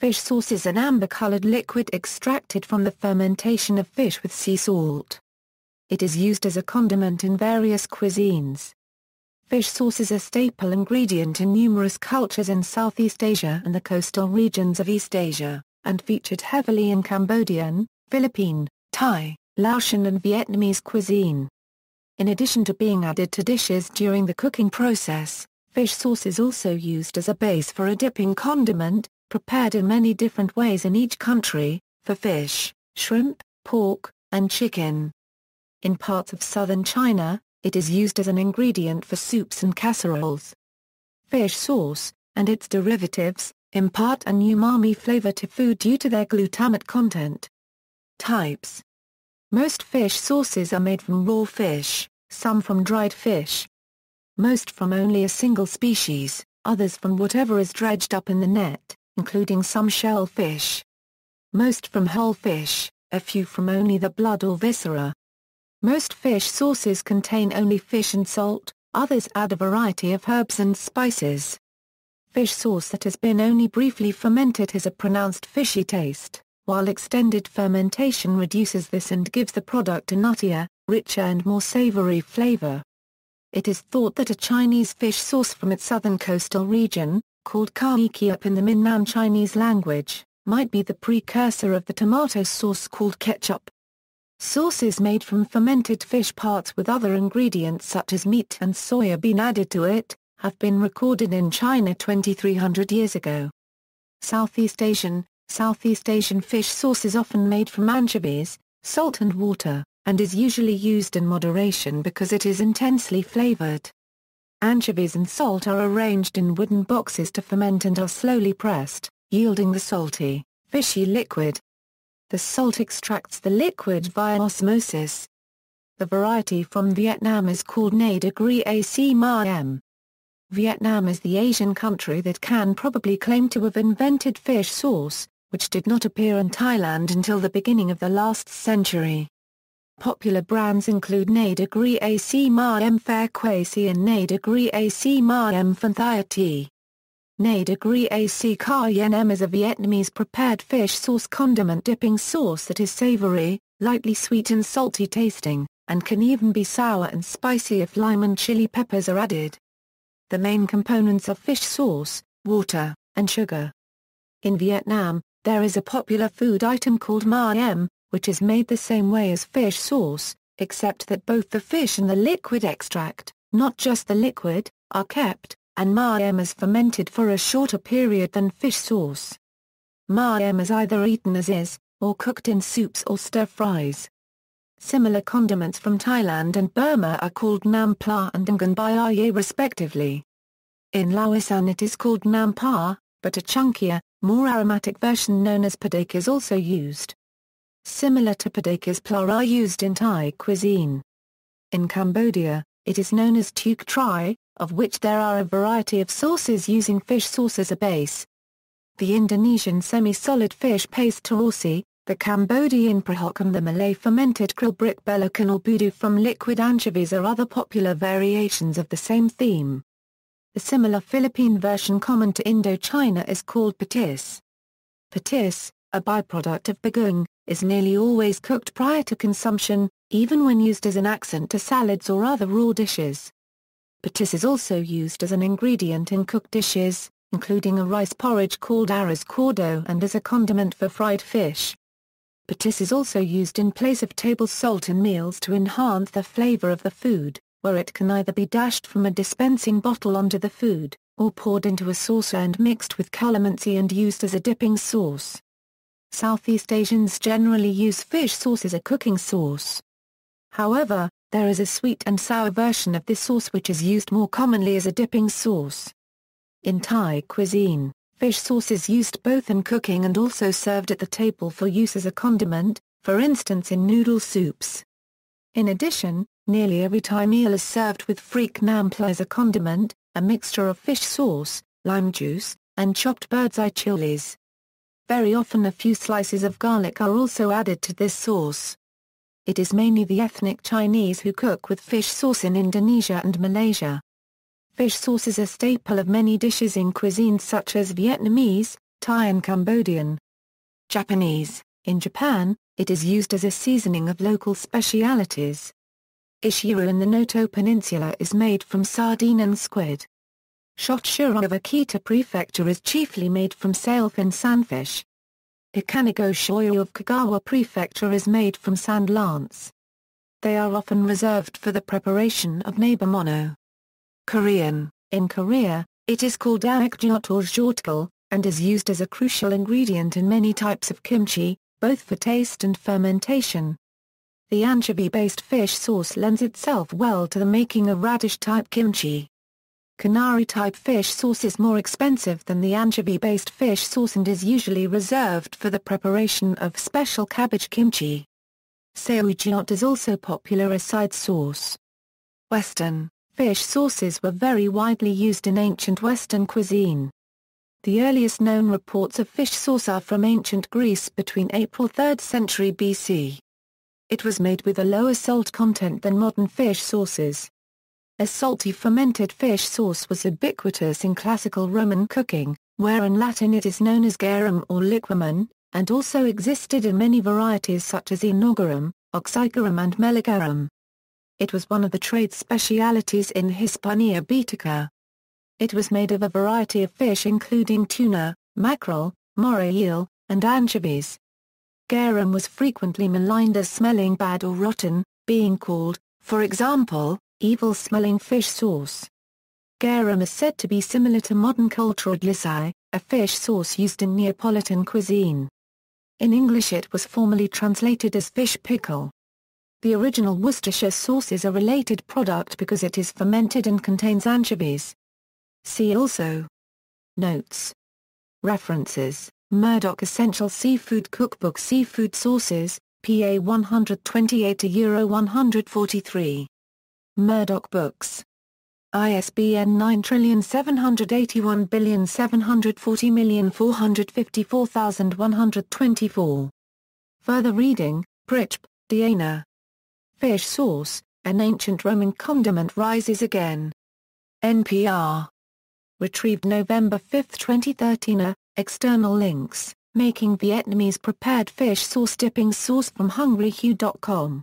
Fish sauce is an amber-colored liquid extracted from the fermentation of fish with sea salt. It is used as a condiment in various cuisines. Fish sauce is a staple ingredient in numerous cultures in Southeast Asia and the coastal regions of East Asia, and featured heavily in Cambodian, Philippine, Thai, Laotian and Vietnamese cuisine. In addition to being added to dishes during the cooking process, fish sauce is also used as a base for a dipping condiment, prepared in many different ways in each country, for fish, shrimp, pork, and chicken. In parts of southern China, it is used as an ingredient for soups and casseroles. Fish sauce, and its derivatives, impart an umami flavor to food due to their glutamate content. Types Most fish sauces are made from raw fish, some from dried fish, most from only a single species, others from whatever is dredged up in the net including some shellfish. Most from whole fish, a few from only the blood or viscera. Most fish sauces contain only fish and salt, others add a variety of herbs and spices. Fish sauce that has been only briefly fermented has a pronounced fishy taste, while extended fermentation reduces this and gives the product a nuttier, richer and more savory flavor. It is thought that a Chinese fish sauce from its southern coastal region, called up in the Minnan Chinese language, might be the precursor of the tomato sauce called ketchup. Sauces made from fermented fish parts with other ingredients such as meat and soya bean added to it, have been recorded in China 2300 years ago. Southeast Asian Southeast Asian fish sauce is often made from anchovies, salt and water, and is usually used in moderation because it is intensely flavored. Anchovies and salt are arranged in wooden boxes to ferment and are slowly pressed, yielding the salty, fishy liquid. The salt extracts the liquid via osmosis. The variety from Vietnam is called nay Degree AC Ma M. Vietnam is the Asian country that can probably claim to have invented fish sauce, which did not appear in Thailand until the beginning of the last century. Popular brands include Nadegree AC Ma M Fairquasi and Nadegree AC Ma M Phanthia Tea. Nadegree AC Ka Yen M is a Vietnamese prepared fish sauce condiment dipping sauce that is savory, lightly sweet and salty tasting, and can even be sour and spicy if lime and chili peppers are added. The main components are fish sauce, water, and sugar. In Vietnam, there is a popular food item called ma em, which is made the same way as fish sauce, except that both the fish and the liquid extract, not just the liquid, are kept, and mayam is fermented for a shorter period than fish sauce. Mayam is either eaten as is, or cooked in soups or stir-fries. Similar condiments from Thailand and Burma are called pla and nganbaye respectively. In Laosan it is called pa, but a chunkier, more aromatic version known as padak is also used similar to padakas plar are used in Thai cuisine. In Cambodia, it is known as tuk tri, of which there are a variety of sauces using fish sauce as a base. The Indonesian semi-solid fish paste tarasi, the Cambodian prahok, and the Malay fermented krill brick belakan or budu from liquid anchovies are other popular variations of the same theme. The similar Philippine version common to Indochina is called patis. Patis, a byproduct of bagoong, is nearly always cooked prior to consumption, even when used as an accent to salads or other raw dishes. Patis is also used as an ingredient in cooked dishes, including a rice porridge called arroz cordo and as a condiment for fried fish. Patis is also used in place of table salt in meals to enhance the flavor of the food, where it can either be dashed from a dispensing bottle onto the food, or poured into a saucer and mixed with calamansi and used as a dipping sauce. Southeast Asians generally use fish sauce as a cooking sauce. However, there is a sweet and sour version of this sauce which is used more commonly as a dipping sauce. In Thai cuisine, fish sauce is used both in cooking and also served at the table for use as a condiment, for instance in noodle soups. In addition, nearly every Thai meal is served with freak nampla as a condiment, a mixture of fish sauce, lime juice, and chopped bird's eye chilies. Very often a few slices of garlic are also added to this sauce. It is mainly the ethnic Chinese who cook with fish sauce in Indonesia and Malaysia. Fish sauce is a staple of many dishes in cuisines such as Vietnamese, Thai and Cambodian. Japanese. In Japan, it is used as a seasoning of local specialities. Ishiru in the Noto Peninsula is made from sardine and squid. Shotsura of Akita Prefecture is chiefly made from sailfin sandfish. Ikanigo shoyu of Kagawa Prefecture is made from sand lance. They are often reserved for the preparation of mono. Korean In Korea, it is called aekjot or zhortgal, and is used as a crucial ingredient in many types of kimchi, both for taste and fermentation. The anchovy-based fish sauce lends itself well to the making of radish-type kimchi. Canary-type fish sauce is more expensive than the anchovy-based fish sauce and is usually reserved for the preparation of special cabbage kimchi. Seojiot is also popular as side sauce. Western fish sauces were very widely used in ancient Western cuisine. The earliest known reports of fish sauce are from ancient Greece between April 3rd century BC. It was made with a lower salt content than modern fish sauces. A salty fermented fish sauce was ubiquitous in classical Roman cooking, where in Latin it is known as garum or liquamen, and also existed in many varieties such as enogarum, oxygarum and meligarum. It was one of the trade specialities in Hispania Betica. It was made of a variety of fish including tuna, mackerel, moray eel, and anchovies. Garum was frequently maligned as smelling bad or rotten, being called, for example, evil-smelling fish sauce. Garum is said to be similar to modern coltrodlisai, a fish sauce used in Neapolitan cuisine. In English it was formerly translated as fish pickle. The original Worcestershire sauce is a related product because it is fermented and contains anchovies. See also Notes References Murdoch Essential Seafood Cookbook Seafood Sauces, PA 128 Euro 143 Murdoch Books. ISBN 9781740445124. Further reading, Pritchp, Diana. Fish Sauce, An Ancient Roman Condiment Rises Again. NPR. Retrieved November 5, 2013 A, External links, Making Vietnamese Prepared Fish Sauce Dipping Sauce from HungryHue.com